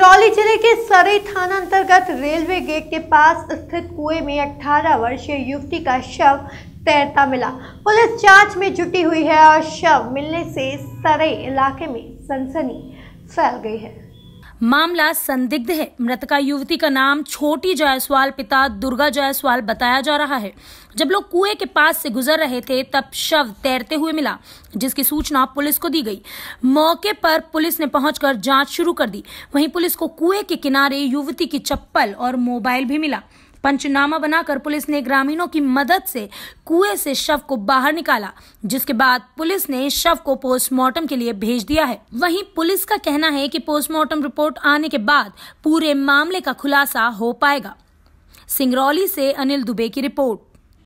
सिंगरौली जिले के सरई थाना अंतर्गत रेलवे गेट के पास स्थित कुएं में 18 वर्षीय युवती का शव तैरता मिला पुलिस जांच में जुटी हुई है और शव मिलने से सरे इलाके में सनसनी फैल गई है मामला संदिग्ध है मृतका युवती का नाम छोटी जायसवाल पिता दुर्गा जायसवाल बताया जा रहा है जब लोग कुएं के पास से गुजर रहे थे तब शव तैरते हुए मिला जिसकी सूचना पुलिस को दी गई मौके पर पुलिस ने पहुंचकर जांच शुरू कर दी वहीं पुलिस को कुएं के किनारे युवती की चप्पल और मोबाइल भी मिला पंचनामा बनाकर पुलिस ने ग्रामीणों की मदद से कुएं से शव को बाहर निकाला जिसके बाद पुलिस ने शव को पोस्टमार्टम के लिए भेज दिया है वहीं पुलिस का कहना है कि पोस्टमार्टम रिपोर्ट आने के बाद पूरे मामले का खुलासा हो पाएगा सिंगरौली से अनिल दुबे की रिपोर्ट